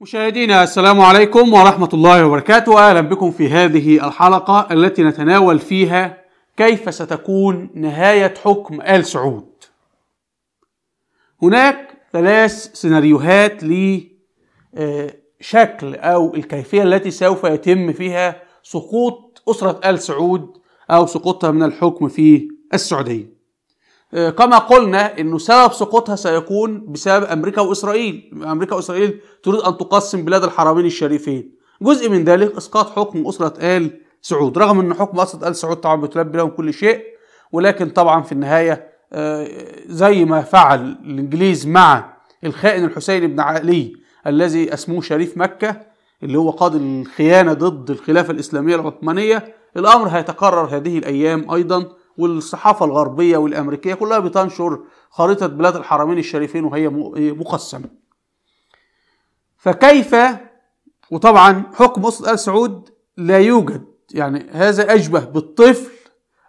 مشاهدينا السلام عليكم ورحمة الله وبركاته أهلا بكم في هذه الحلقة التي نتناول فيها كيف ستكون نهاية حكم آل سعود هناك ثلاث سيناريوهات لشكل آه، أو الكيفية التي سوف يتم فيها سقوط أسرة آل سعود أو سقوطها من الحكم في السعودية آه، كما قلنا انه سبب سقوطها سيكون بسبب امريكا واسرائيل امريكا واسرائيل تريد ان تقسم بلاد الحرمين الشريفين جزء من ذلك اسقاط حكم اسره ال سعود رغم ان حكم اسره ال سعود طبعا بتلبي لهم كل شيء ولكن طبعا في النهايه آه، زي ما فعل الانجليز مع الخائن الحسين بن علي الذي اسموه شريف مكه اللي هو قاضي الخيانه ضد الخلافه الاسلاميه العثمانيه الامر هيتكرر هذه الايام ايضا والصحافة الغربية والأمريكية كلها بتنشر خريطة بلاد الحرمين الشريفين وهي مقسمة فكيف وطبعا حكم آل سعود لا يوجد يعني هذا أشبه بالطفل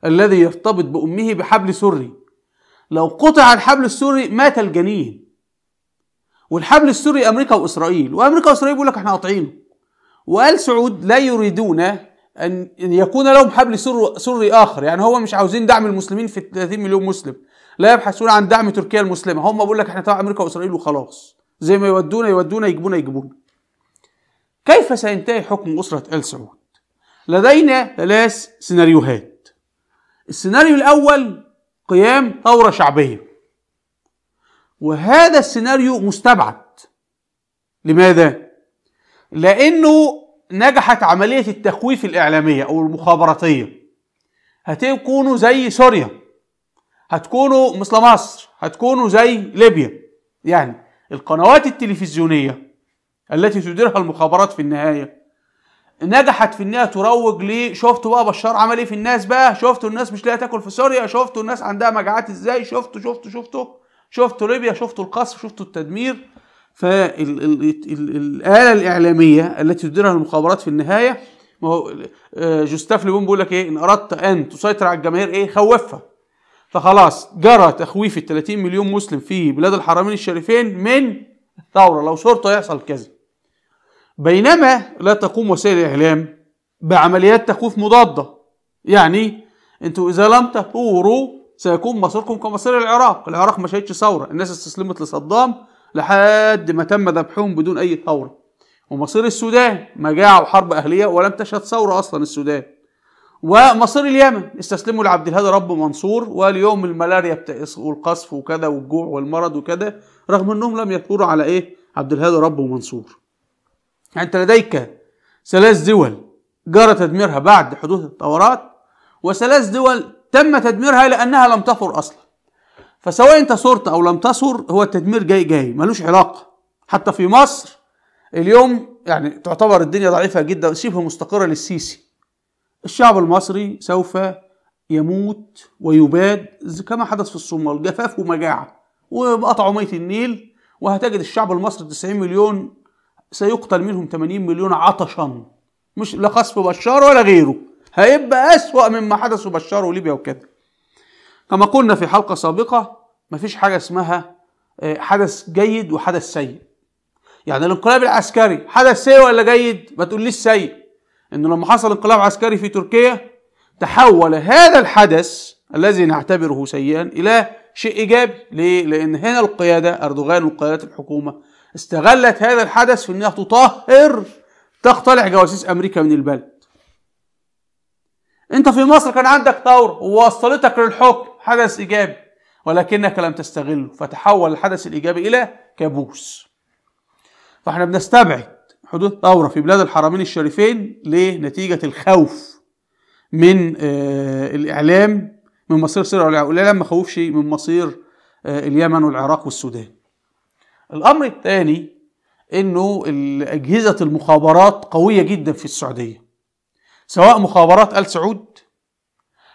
الذي يرتبط بأمه بحبل سري لو قطع الحبل السري مات الجنين والحبل السري أمريكا وإسرائيل وأمريكا وإسرائيل بيقول لك احنا قاطعينه وآل سعود لا يريدون أن يكون لهم حبل سري آخر يعني هو مش عاوزين دعم المسلمين في 30 مليون مسلم لا يبحثون عن دعم تركيا المسلمة هم بقول لك احنا تبع أمريكا وإسرائيل وخلاص زي ما يودونا يودونا يجيبونا يجيبونا كيف سينتهي حكم أسرة آل سعود؟ لدينا ثلاث سيناريوهات السيناريو الأول قيام ثورة شعبية وهذا السيناريو مستبعد لماذا؟ لأنه نجحت عملية التخويف الإعلامية أو المخابراتية هتكونوا زي سوريا هتكونوا مثل مصر هتكونوا زي ليبيا يعني القنوات التلفزيونية التي تديرها المخابرات في النهاية نجحت في انها تروج ل شفتوا بقى بشار عمل ايه في الناس بقى شفتوا الناس مش لاقيه تاكل في سوريا شفتوا الناس عندها مجاعات ازاي شفتوا شفتوا شفتوا شفتوا ليبيا شفتوا القصف شفتوا التدمير فالآلة الإعلامية التي تديرها المخابرات في النهاية ما هو آه، جوستاف ليبون بيقول لك إيه إن أردت أن تسيطر على الجماهير إيه خوفها فخلاص جرى تخويف ال 30 مليون مسلم في بلاد الحرمين الشريفين من ثورة لو شرطة هيحصل كذا بينما لا تقوم وسائل الإعلام بعمليات تخويف مضادة يعني انتوا إذا لم تثوروا سيكون مصيركم كمصير العراق العراق ما شهدش ثورة الناس استسلمت لصدام لحد ما تم ذبحهم بدون أي ثورة ومصير السودان مجاعة وحرب أهلية ولم تشهد ثورة أصلا السودان ومصير اليمن استسلموا لعبد الهادي رب منصور واليوم الملاريا بتقص والقصف وكذا والجوع والمرض وكذا رغم انهم لم يثوروا على ايه عبد الهادي رب منصور يعني انت لديك ثلاث دول جرى تدميرها بعد حدوث الثورات وثلاث دول تم تدميرها لانها لم تثر اصلا فسواء انت صرت او لم تصر هو التدمير جاي جاي ملوش علاقه حتى في مصر اليوم يعني تعتبر الدنيا ضعيفه جدا شبه مستقره للسيسي الشعب المصري سوف يموت ويباد كما حدث في الصومال جفاف ومجاعه وقطعوا ميه النيل وهتجد الشعب المصري 90 مليون سيقتل منهم 80 مليون عطشا مش لا قصف بشار ولا غيره هيبقى اسوأ مما حدث بشار وليبيا وكده كما قلنا في حلقة سابقة مفيش حاجة اسمها آه، حدث جيد وحدث سيء يعني الانقلاب العسكري حدث سيء ولا جيد ما تقوليش سيء انه لما حصل انقلاب عسكري في تركيا تحول هذا الحدث الذي نعتبره سيئا الى شيء ايجابي ليه لان هنا القياده اردوغان وقيادات الحكومه استغلت هذا الحدث في انها تطهر تقتلع جواسيس امريكا من البلد انت في مصر كان عندك ثوره ووصلتك للحكم حدث إيجابي ولكنك لم تستغله فتحول الحدث الإيجابي إلى كابوس فاحنا بنستبعد حدوث ثورة في بلاد الحرمين الشريفين ليه؟ نتيجة الخوف من آه، الإعلام من مصير سوريا والإعلام ما خوفش من مصير آه، اليمن والعراق والسودان الأمر الثاني انه أجهزة المخابرات قوية جدا في السعودية سواء مخابرات آل سعود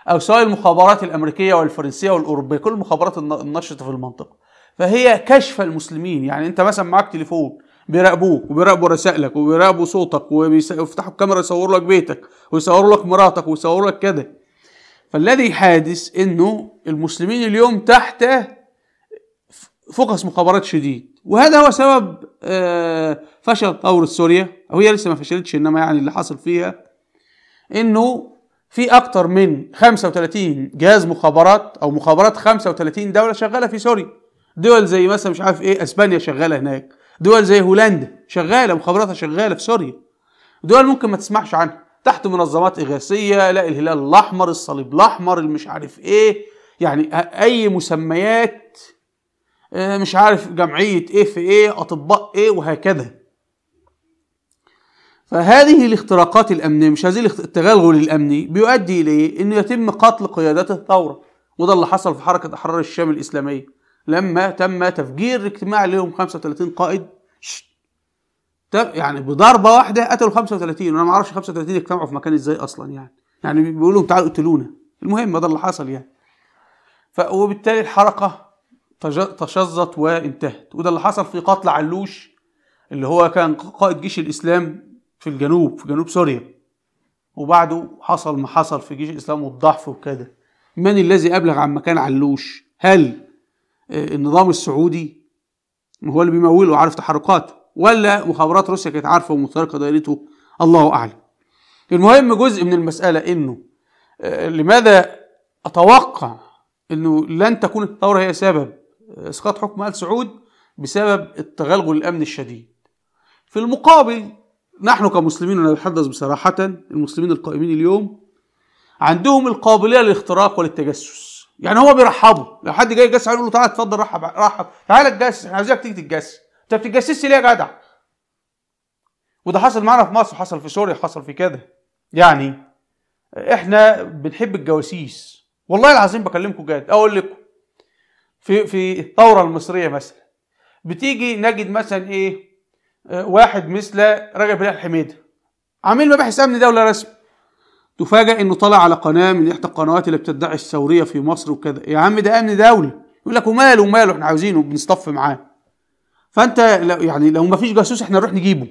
او سواء المخابرات الامريكيه والفرنسيه والاوروبيه كل المخابرات النشطه في المنطقه فهي كشف المسلمين يعني انت مثلا معاك تليفون بيراقبوك وبيراقبوا رسائلك وبيراقبوا صوتك وبيفتحوا الكاميرا يصوروا لك بيتك ويصوروا لك مراتك ويصوروا لك كده فالذي حادث انه المسلمين اليوم تحت فقس مخابرات شديد وهذا هو سبب آه، فشل ثورة سوريا او هي لسه ما فشلتش انما يعني اللي حصل فيها انه في اكتر من 35 جهاز مخابرات او مخابرات 35 دوله شغاله في سوريا دول زي مثلا مش عارف ايه اسبانيا شغاله هناك دول زي هولندا شغاله مخابراتها شغاله في سوريا دول ممكن ما تسمعش عنها تحت منظمات اغاثيه لا الهلال الاحمر الصليب الاحمر المش عارف ايه يعني اي مسميات آه، مش عارف جمعيه ايه في ايه اطباء ايه وهكذا فهذه الاختراقات الأمنية مش هذه التغلغل الأمني بيؤدي إليه إنه يتم قتل قيادات الثورة وده اللي حصل في حركة أحرار الشام الإسلامية لما تم تفجير اجتماع لهم 35 قائد يعني بضربة واحدة قتلوا 35 وأنا ما أعرفش 35 اجتمعوا في مكان إزاي أصلا يعني يعني بيقولوا تعالوا اقتلونا المهم ده اللي حصل يعني ف وبالتالي الحركة تشظت وانتهت وده اللي حصل في قتل علوش اللي هو كان قائد جيش الإسلام في الجنوب في جنوب سوريا وبعده حصل ما حصل في جيش الإسلام والضعف وكذا من الذي أبلغ عن مكان علوش هل آه، النظام السعودي هو اللي بيموله وعارف تحركاته ولا مخابرات روسيا كانت عارفة ومتركة دايرته الله أعلم المهم جزء من المسألة إنه آه، لماذا أتوقع إنه لن تكون الثورة هي سبب آه، إسقاط حكم آل سعود بسبب التغلغل الأمن الشديد في المقابل نحن كمسلمين نتحدث بصراحة المسلمين القائمين اليوم عندهم القابلية للاختراق وللتجسس يعني هو بيرحبوا لو حد جاي يجسس يقول له تعالى اتفضل رحب رحب تعالى اتجسس احنا عايزينك تيجي تتجسس انت بتتجسس ليه يا جدع؟ وده حصل معانا في مصر حصل في سوريا حصل في كده يعني احنا بنحب الجواسيس والله العظيم بكلمكم جد اقول لكم في في الثوره المصريه مثلا بتيجي نجد مثلا ايه واحد مثل رجب بلال الحميد عميل مباحث امن دوله رسمي تفاجئ انه طلع على قناه من احدى القنوات اللي بتدعي الثوريه في مصر وكذا يا عم ده امن دولي يقول لك وماله وماله احنا عاوزينه بنصطف معاه فانت لو يعني لو ما فيش جاسوس احنا نروح نجيبه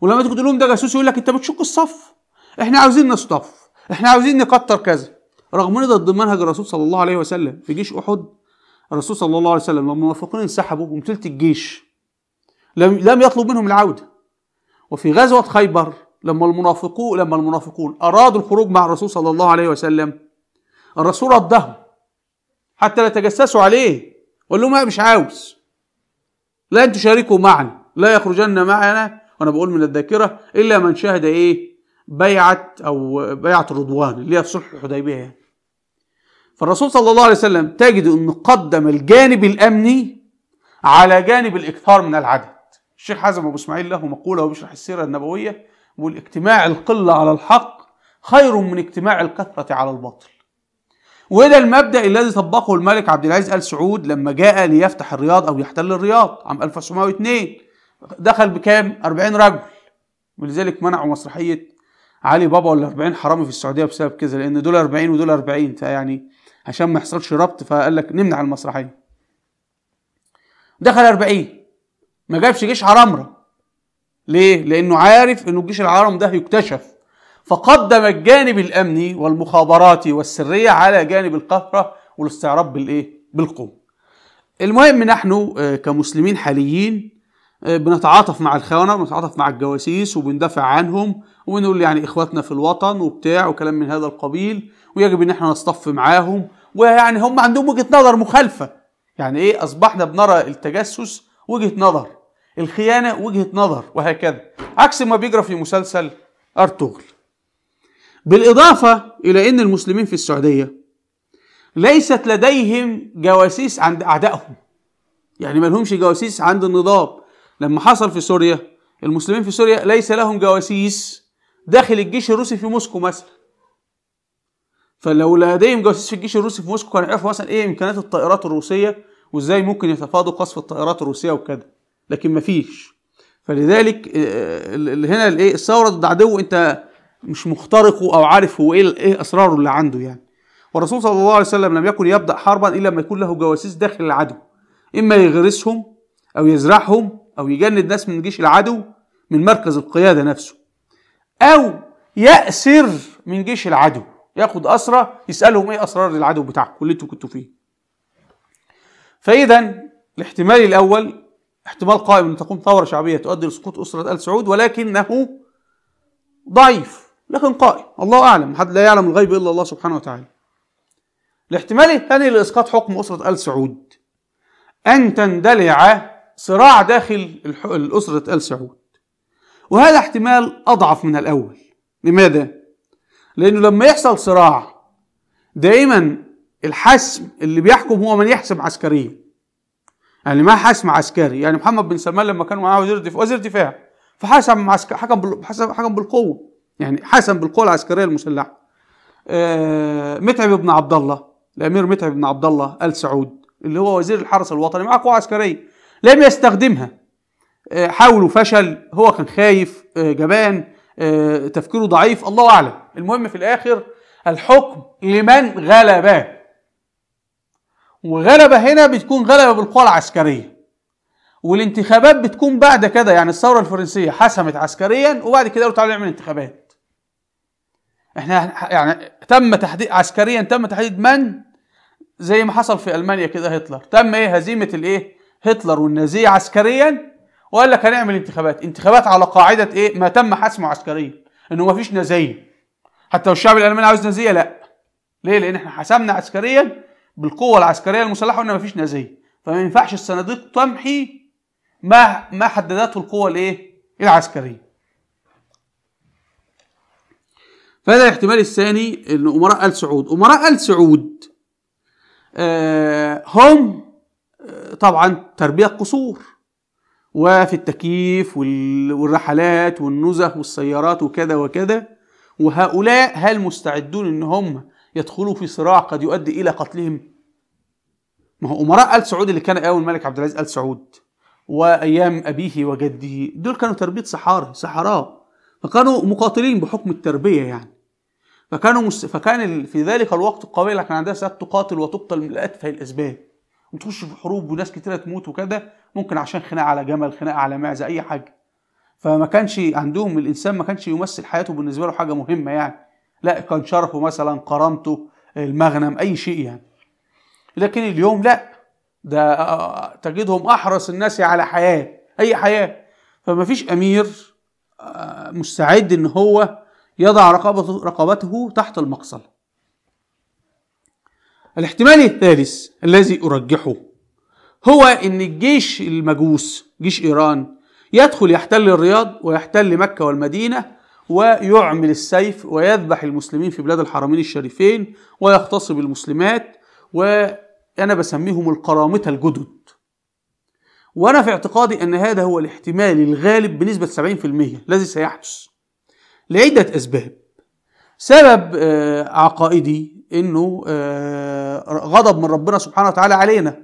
ولما تقول لهم ده جاسوس يقول لك انت بتشك الصف احنا عاوزين نصطف احنا عاوزين نكتر كذا رغم ان ضد منهج الرسول صلى الله عليه وسلم في جيش احد الرسول صلى الله عليه وسلم لما المنافقين انسحبوا وامتلت الجيش لم لم يطلب منهم العودة وفي غزوة خيبر لما المنافقون لما المنافقون أرادوا الخروج مع الرسول صلى الله عليه وسلم الرسول ردهم حتى لا تجسسوا عليه قال لهم مش عاوز لا أن تشاركوا معنا لا يخرجن معنا وأنا بقول من الذاكرة إلا من شهد إيه بيعة أو بيعة الرضوان اللي هي في صلح الحديبية يعني. فالرسول صلى الله عليه وسلم تجد أنه قدم الجانب الأمني على جانب الإكثار من العدد الشيخ حازم أبو إسماعيل له مقولة وبيشرح السيرة النبوية بيقول اجتماع القلة على الحق خير من اجتماع الكثرة على الباطل وده المبدأ الذي طبقه الملك عبد العزيز آل سعود لما جاء ليفتح الرياض أو يحتل الرياض عام 1902 دخل بكام؟ 40 رجل ولذلك منعوا مسرحية علي بابا وال 40 حرامي في السعودية بسبب كذا لأن دول 40 ودول 40 فيعني عشان ما يحصلش ربط فقال لك نمنع المسرحية دخل 40 ما جابش جيش عرمرة ليه؟ لأنه عارف أنه الجيش العرم ده هيكتشف فقدم الجانب الأمني والمخابراتي والسرية على جانب القهرة والاستعراب بالإيه؟ بالقوة المهم نحن آه، كمسلمين حاليين آه، بنتعاطف مع الخونة بنتعاطف مع الجواسيس وبندافع عنهم وبنقول يعني إخواتنا في الوطن وبتاع وكلام من هذا القبيل ويجب إن احنا نصطف معاهم ويعني هم عندهم وجهة نظر مخالفة يعني إيه أصبحنا بنرى التجسس وجهة نظر الخيانة وجهة نظر وهكذا عكس ما بيجرى في مسلسل أرطغرل بالإضافة إلى أن المسلمين في السعودية ليست لديهم جواسيس عند أعدائهم يعني ما لهمش جواسيس عند النظام لما حصل في سوريا المسلمين في سوريا ليس لهم جواسيس داخل الجيش الروسي في موسكو مثلا فلو لديهم جواسيس في الجيش الروسي في موسكو كانوا يعرفوا مثلا ايه امكانيات الطائرات الروسيه وازاي ممكن يتفادوا قصف الطائرات الروسيه وكده لكن مفيش فلذلك آه، هنا الايه الثوره ضد عدو انت مش مخترقه او عارف هو ايه ايه اسراره اللي عنده يعني والرسول صلى الله عليه وسلم لم يكن يبدا حربا الا لما يكون له جواسيس داخل العدو اما يغرسهم او يزرعهم او يجند ناس من جيش العدو من مركز القياده نفسه او ياسر من جيش العدو ياخد اسرى يسالهم ايه اسرار العدو بتاعكم اللي انتوا كنتوا فيه فاذا الاحتمال الاول احتمال قائم أن تقوم ثورة شعبية تؤدي لسقوط أسرة آل سعود ولكنه ضعيف لكن قائم الله أعلم حد لا يعلم الغيب إلا الله سبحانه وتعالى الاحتمال الثاني لإسقاط حكم أسرة آل سعود أن تندلع صراع داخل الأسرة آل سعود وهذا احتمال أضعف من الأول لماذا؟ لأنه لما يحصل صراع دائما الحسم اللي بيحكم هو من يحسم عسكريا يعني ما حسم عسكري يعني محمد بن سلمان لما كان معاه وزير دفاع وزير دفاع فحسم عسكري حكم حكم بالقوه يعني حسم بالقوه العسكريه المسلحه آه... متعب بن عبد الله الامير متعب بن عبد الله ال سعود اللي هو وزير الحرس الوطني معاه قوه عسكريه لم يستخدمها آه... حاولوا فشل هو كان خايف آه... جبان آه، تفكيره ضعيف الله اعلم المهم في الاخر الحكم لمن غلبه وغلبة هنا بتكون غلبة بالقوى العسكرية والانتخابات بتكون بعد كده يعني الثورة الفرنسية حسمت عسكريا وبعد كده قالوا تعالوا نعمل انتخابات احنا يعني تم تحديد عسكريا تم تحديد من زي ما حصل في المانيا كده هتلر تم ايه هزيمة الايه هتلر والنازية عسكريا وقال لك هنعمل انتخابات انتخابات على قاعدة ايه ما تم حسمه عسكريا انه ما فيش نازية حتى لو الشعب الالماني عاوز نازية لا ليه لان احنا حسمنا عسكريا بالقوه العسكريه المسلحه وإن مفيش نازيه فما ينفعش الصناديق تمحي ما ما حددته القوه الايه العسكريه فهذا الاحتمال الثاني ان امراء ال سعود امراء ال سعود آه، هم آه، طبعا تربيه قصور وفي التكييف والرحلات والنزه والسيارات وكذا وكذا وهؤلاء هل مستعدون ان هم يدخلوا في صراع قد يؤدي الى قتلهم ما هو امراء ال سعود اللي كان اول الملك عبد العزيز ال سعود وايام ابيه وجده دول كانوا تربيه صحارى صحراء فكانوا مقاتلين بحكم التربيه يعني فكانوا مس... فكان في ذلك الوقت القبيله كان عندها ساعات تقاتل وتقتل من اتفه الاسباب وتخش في حروب وناس كتيره تموت وكده ممكن عشان خناقه على جمل خناقه على معزه اي حاجه فما كانش عندهم الانسان ما كانش يمثل حياته بالنسبه له حاجه مهمه يعني لا كان شرفه مثلا كرامته المغنم اي شيء يعني لكن اليوم لا ده آه، آه، تجدهم احرص الناس على حياه اي حياه فما فيش امير آه، مستعد ان هو يضع رقبته رقبته تحت المقصله الاحتمال الثالث الذي ارجحه هو ان الجيش المجوس جيش ايران يدخل يحتل الرياض ويحتل مكه والمدينه ويعمل السيف ويذبح المسلمين في بلاد الحرمين الشريفين ويغتصب المسلمات وأنا بسميهم القرامطة الجدد وأنا في اعتقادي أن هذا هو الاحتمال الغالب بنسبة 70% الذي سيحدث لعدة أسباب سبب آه، عقائدي أنه آه، غضب من ربنا سبحانه وتعالى علينا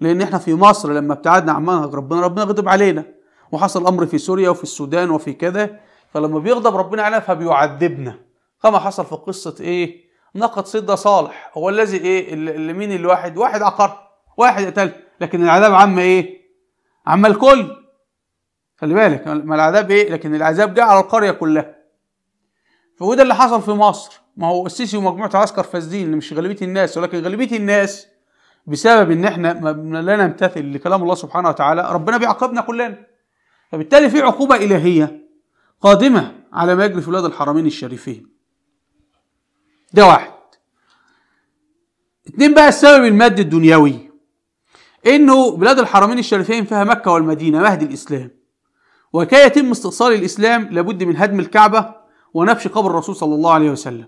لأن احنا في مصر لما ابتعدنا عن منهج ربنا ربنا غضب علينا وحصل أمر في سوريا وفي السودان وفي كذا فلما بيغضب ربنا علينا فبيعذبنا كما حصل في قصة إيه نقد صد صالح هو الذي ايه اللي مين الواحد واحد عقر واحد قتل لكن العذاب عم ايه عم الكل خلي بالك ما العذاب ايه لكن العذاب جاء على القريه كلها فوده اللي حصل في مصر ما هو السيسي ومجموعه عسكر فاسدين اللي مش غالبيه الناس ولكن غالبيه الناس بسبب ان احنا لا نمتثل لكلام الله سبحانه وتعالى ربنا بيعاقبنا كلنا فبالتالي في عقوبه الهيه قادمه على ما يجري في بلاد الحرمين الشريفين ده واحد اتنين بقى السبب المادي الدنيوي انه بلاد الحرمين الشريفين فيها مكة والمدينة مهد الاسلام وكي يتم استئصال الاسلام لابد من هدم الكعبة ونفش قبر الرسول صلى الله عليه وسلم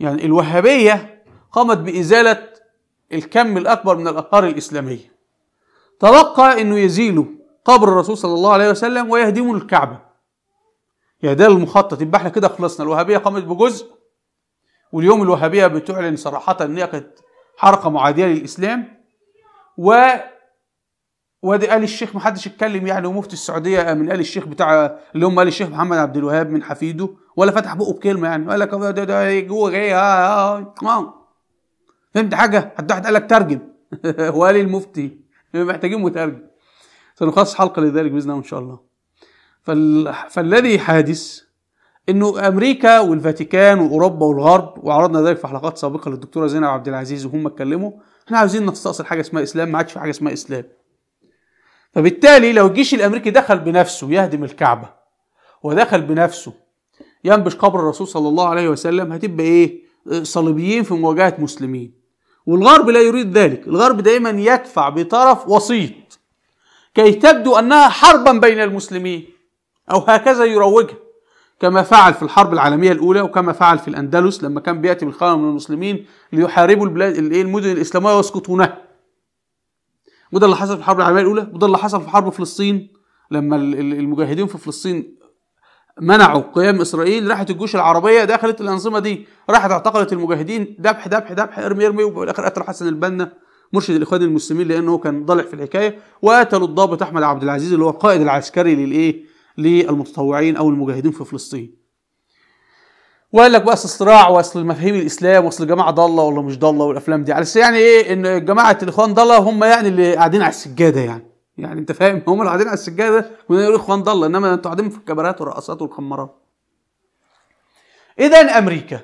يعني الوهابية قامت بإزالة الكم الأكبر من الأقار الإسلامية تلقى أنه يزيلوا قبر الرسول صلى الله عليه وسلم ويهدموا الكعبة يا يعني ده المخطط يبقى احنا كده خلصنا الوهابية قامت بجزء واليوم الوهابيه بتعلن صراحه أنها كانت حركه معاديه للاسلام و وادي قال الشيخ ما حدش اتكلم يعني ومفتي السعوديه من قال الشيخ بتاع اللي هم قال الشيخ محمد عبد الوهاب من حفيده ولا فتح بقه بكلمه يعني قال لك ده ده جوه ها فهمت حاجه؟ حد واحد قال لك ترجم وقال المفتي محتاجين مترجم سنخصص حلقه لذلك باذن الله ان شاء الله فال... فالذي حادث انه امريكا والفاتيكان واوروبا والغرب وعرضنا ذلك في حلقات سابقه للدكتوره زينب عبد العزيز وهم اتكلموا احنا عايزين نستأصل حاجه اسمها اسلام ما عادش في حاجه اسمها اسلام فبالتالي لو الجيش الامريكي دخل بنفسه يهدم الكعبه ودخل بنفسه ينبش قبر الرسول صلى الله عليه وسلم هتبقى ايه صليبيين في مواجهه مسلمين والغرب لا يريد ذلك الغرب دائما يدفع بطرف وسيط كي تبدو انها حربا بين المسلمين او هكذا يروجها كما فعل في الحرب العالمية الأولى وكما فعل في الأندلس لما كان بيأتي من من المسلمين ليحاربوا البلاد إيه، المدن الإسلامية ويسقطونها وده اللي حصل في الحرب العالمية الأولى وده اللي حصل في حرب فلسطين لما المجاهدين في فلسطين منعوا قيام إسرائيل راحت الجيوش العربية دخلت الأنظمة دي راحت اعتقلت المجاهدين ذبح ذبح ذبح ارمي ارمي وفي الآخر قتلوا حسن البنا مرشد الإخوان المسلمين لأنه كان ضلع في الحكاية وقتلوا الضابط أحمد عبد العزيز اللي هو القائد العسكري للإيه للمتطوعين او المجاهدين في فلسطين وقال لك بقى اصل واصل مفاهيم الاسلام واصل الجماعه ضاله ولا مش ضاله والافلام دي على يعني ايه ان جماعه الاخوان ضاله هم يعني اللي قاعدين على السجاده يعني يعني انت فاهم هم اللي قاعدين على السجاده ويقولوا اخوان ضاله انما انتوا قاعدين في الكبارات والرقصات والخمارات اذا امريكا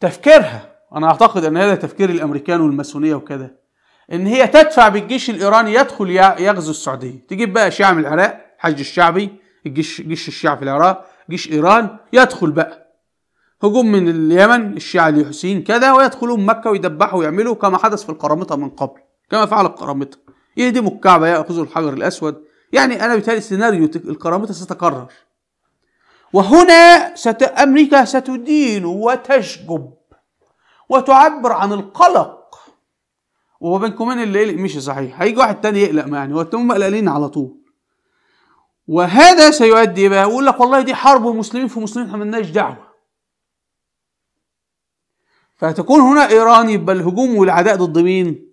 تفكيرها انا اعتقد ان هذا تفكير الامريكان والماسونيه وكذا ان هي تدفع بالجيش الايراني يدخل يغزو السعوديه تجيب بقى شيعة من العراق الحج الشعبي الجيش جيش الشيعة في العراق جيش ايران يدخل بقى هجوم من اليمن الشيعة الحسين كذا ويدخلون مكه ويدبحوا ويعملوا كما حدث في القرامطه من قبل كما فعل القرامطه يهدموا الكعبه ياخذوا الحجر الاسود يعني انا بالتالي سيناريو القرامطه ستكرر وهنا ست... امريكا ستدين وتشجب وتعبر عن القلق وهو بنكومان اللي يقلق مشي صحيح هيجي واحد تاني يقلق يعني وتقوم قلقانين على طول وهذا سيؤدي بقى يقول لك والله دي حرب ومسلمين في مسلمين احنا مالناش دعوه فهتكون هنا ايران يبقى الهجوم والعداء ضد مين؟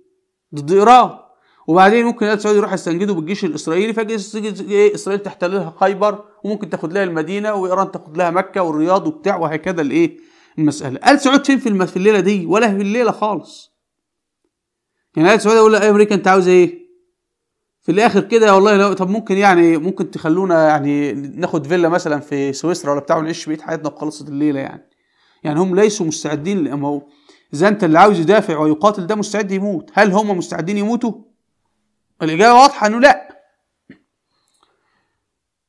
ضد ايران وبعدين ممكن الاتحاد السعودي يروح يستنجده بالجيش الاسرائيلي فجاه إيه، اسرائيل تحتل لها خيبر وممكن تاخد لها المدينه وايران تاخد لها مكه والرياض وبتاع وهكذا الايه؟ المساله. ال سعود فين في الليله دي؟ ولا في الليله خالص. يعني قاعد السعوديه يقول لك امريكا انت عاوز ايه في الاخر كده والله لو طب ممكن يعني ممكن تخلونا يعني ناخد فيلا مثلا في سويسرا ولا بتاع ونعيش بقيه حياتنا وخلصت الليله يعني يعني هم ليسوا مستعدين ما هو اذا انت اللي عاوز يدافع ويقاتل ده مستعد يموت هل هم مستعدين يموتوا الاجابه واضحه انه لا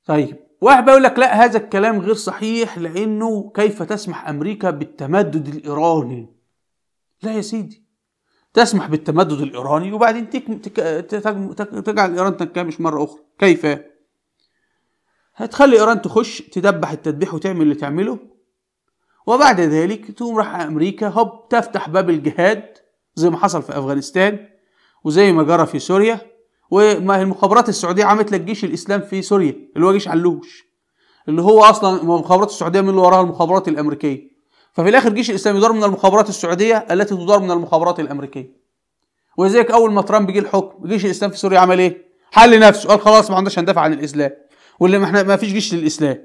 طيب واحد بيقول لك لا هذا الكلام غير صحيح لانه كيف تسمح امريكا بالتمدد الايراني لا يا سيدي تسمح بالتمدد الإيراني وبعدين تجعل إيران تنكمش مرة أخرى كيف؟ هتخلي إيران تخش تدبح التدبيح وتعمل اللي تعمله وبعد ذلك تقوم راح أمريكا هوب تفتح باب الجهاد زي ما حصل في أفغانستان وزي ما جرى في سوريا وما المخابرات السعودية عملت لك جيش الإسلام في سوريا اللي هو جيش علوش اللي هو أصلا المخابرات السعودية من اللي وراها المخابرات الأمريكية ففي الاخر الجيش الاسلامي يدار من المخابرات السعوديه التي تدار من المخابرات الامريكيه ولذلك اول ما ترامب جه الحكم الجيش الاسلامي في سوريا عمل ايه حل نفسه قال خلاص ما عندناش هندافع عن الاسلام واللي ما احنا ما فيش جيش للاسلام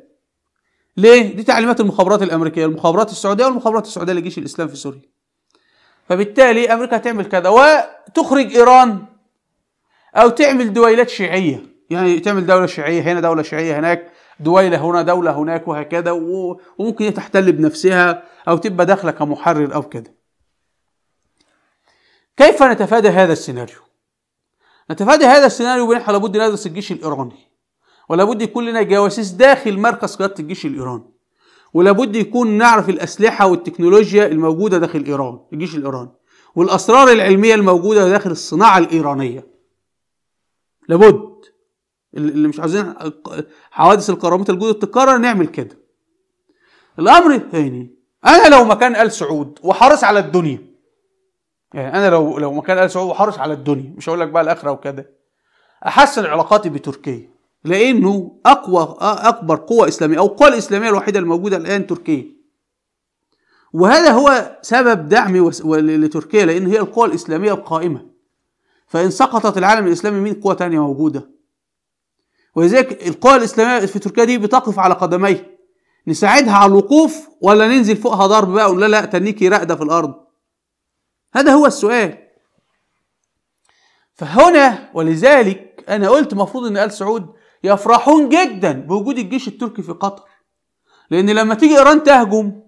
ليه دي تعليمات المخابرات الامريكيه المخابرات السعوديه والمخابرات السعوديه للجيش الاسلامي في سوريا فبالتالي امريكا تعمل كذا وتخرج ايران او تعمل دويلات شيعيه يعني تعمل دوله شيعيه هنا دوله شيعيه هناك دويلة هنا دولة هناك وهكذا وممكن تحتل بنفسها أو تبقى داخلة كمحرر أو كده كيف نتفادى هذا السيناريو؟ نتفادى هذا السيناريو بأن احنا لابد ندرس الجيش الإيراني ولابد يكون لنا جواسيس داخل مركز قيادة الجيش الإيراني ولابد يكون نعرف الأسلحة والتكنولوجيا الموجودة داخل إيران الجيش الإيراني والأسرار العلمية الموجودة داخل الصناعة الإيرانية لابد اللي مش عاوزين حوادث الكرامات الجودة تتكرر نعمل كده الامر الثاني انا لو مكان ال سعود وحرص على الدنيا يعني انا لو لو مكان ال سعود وحرص على الدنيا مش هقول لك بقى الاخره وكده احسن علاقاتي بتركيا لانه اقوى اكبر قوه اسلاميه او القوه الاسلاميه الوحيده الموجوده الان تركيا وهذا هو سبب دعمي لتركيا لان هي القوه الاسلاميه القائمه فان سقطت العالم الاسلامي مين قوه تانية موجوده ولذلك القوى الاسلاميه في تركيا دي بتقف على قدميه نساعدها على الوقوف ولا ننزل فوقها ضرب بقى ولا لا تنيكي راقده في الارض هذا هو السؤال فهنا ولذلك انا قلت المفروض ان ال سعود يفرحون جدا بوجود الجيش التركي في قطر لان لما تيجي ايران تهجم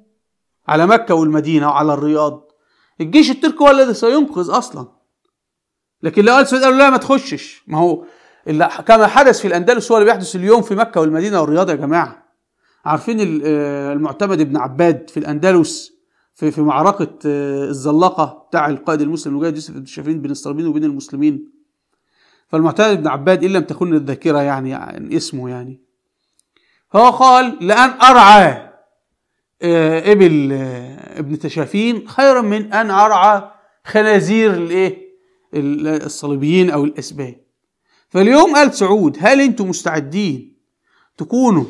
على مكه والمدينه وعلى الرياض الجيش التركي هو الذي سينقذ اصلا لكن لو ال سعود قالوا لا ما تخشش ما هو اللي كما حدث في الاندلس هو اللي بيحدث اليوم في مكه والمدينه والرياض يا جماعه عارفين آه، المعتمد ابن عباد في الاندلس في في معركه آه، الزلاقه بتاع القائد المسلم المجاهد يوسف بن شافين بين الصليبيين وبين المسلمين فالمعتمد ابن عباد ان لم تكن الذاكره يعني, يعني اسمه يعني هو قال لان ارعى آه، ابل ابن تشافين خيرا من ان ارعى خنازير الايه الصليبيين او الاسبان فاليوم آل سعود هل أنتم مستعدين تكونوا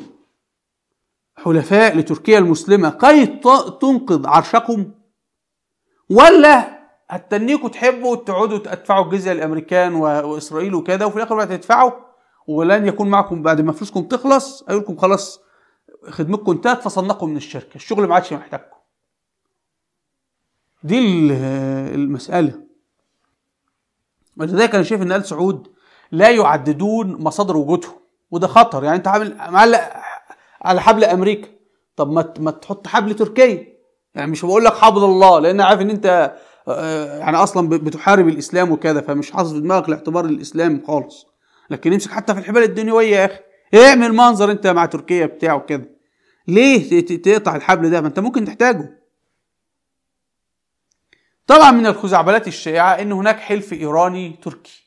حلفاء لتركيا المسلمة كي تنقذ عرشكم ولا هتنيكوا تحبوا تقعدوا تدفعوا الجزية للأمريكان وإسرائيل وكده وفي الآخر بقى تدفعوا ولن يكون معكم بعد ما فلوسكم تخلص أقول لكم خلاص خدمتكم انتهت فصلناكم من الشركة الشغل ما عادش محتاجكم دي المسألة ولذلك أنا شايف إن آل سعود لا يعددون مصادر وجودهم وده خطر يعني انت عامل معلق على حبل امريكا طب ما ما تحط حبل تركيا يعني مش بقول لك حبل الله لان عارف ان انت آه، آه، يعني اصلا بتحارب الاسلام وكذا فمش حاصل في دماغك الاعتبار الاسلام خالص لكن امسك حتى في الحبال الدنيويه يا اخي اعمل منظر انت مع تركيا بتاع وكده ليه تقطع الحبل ده ما انت ممكن تحتاجه طبعا من الخزعبلات الشائعه ان هناك حلف ايراني تركي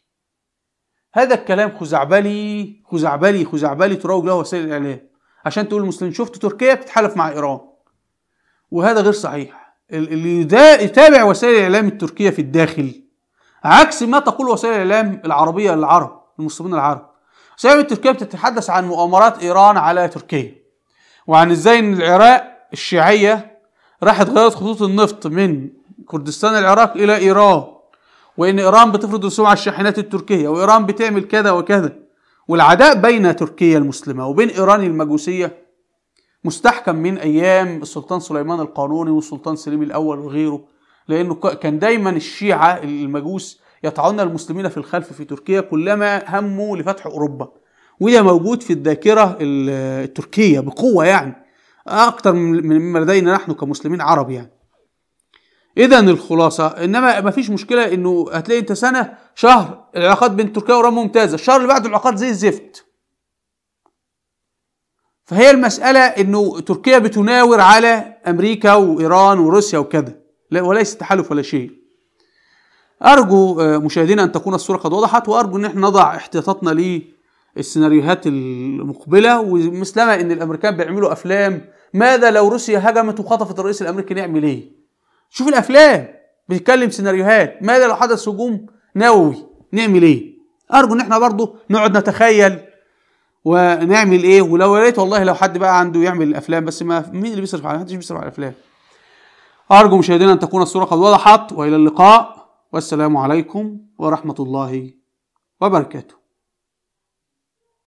هذا الكلام خزعبلي خزعبلي خزعبلي تروج له وسائل الاعلام عشان تقول المسلمين شفت تركيا بتتحالف مع ايران وهذا غير صحيح اللي يتابع وسائل الاعلام التركيه في الداخل عكس ما تقول وسائل الاعلام العربيه للعرب المسلمين العرب وسائل التركيه بتتحدث عن مؤامرات ايران على تركيا وعن ازاي ان العراق الشيعيه راحت غيرت خطوط النفط من كردستان العراق الى ايران وان ايران بتفرض رسوم على الشاحنات التركيه وايران بتعمل كذا وكذا والعداء بين تركيا المسلمه وبين ايران المجوسيه مستحكم من ايام السلطان سليمان القانوني والسلطان سليم الاول وغيره لانه كان دايما الشيعه المجوس يطعن المسلمين في الخلف في تركيا كلما هموا لفتح اوروبا وده موجود في الذاكره التركيه بقوه يعني اكتر مما لدينا نحن كمسلمين عرب يعني اذا الخلاصه انما ما فيش مشكله انه هتلاقي انت سنه شهر العلاقات بين تركيا وايران ممتازه الشهر اللي بعده العلاقات زي الزفت فهي المساله انه تركيا بتناور على امريكا وايران وروسيا وكذا وليس تحالف ولا شيء ارجو آه، مشاهدينا ان تكون الصوره قد وضحت وارجو ان احنا نضع احتياطاتنا للسيناريوهات المقبله ومثلما ان الامريكان بيعملوا افلام ماذا لو روسيا هجمت وخطفت الرئيس الامريكي نعمل ايه شوف الافلام بيتكلم سيناريوهات ماذا لو حدث هجوم نووي نعمل ايه ارجو ان احنا برضو نقعد نتخيل ونعمل ايه ولو يا ريت والله لو حد بقى عنده يعمل الافلام بس ما مين اللي بيصرف على محدش بيصرف على الافلام ارجو مشاهدينا ان تكون الصوره قد وضحت والى اللقاء والسلام عليكم ورحمه الله وبركاته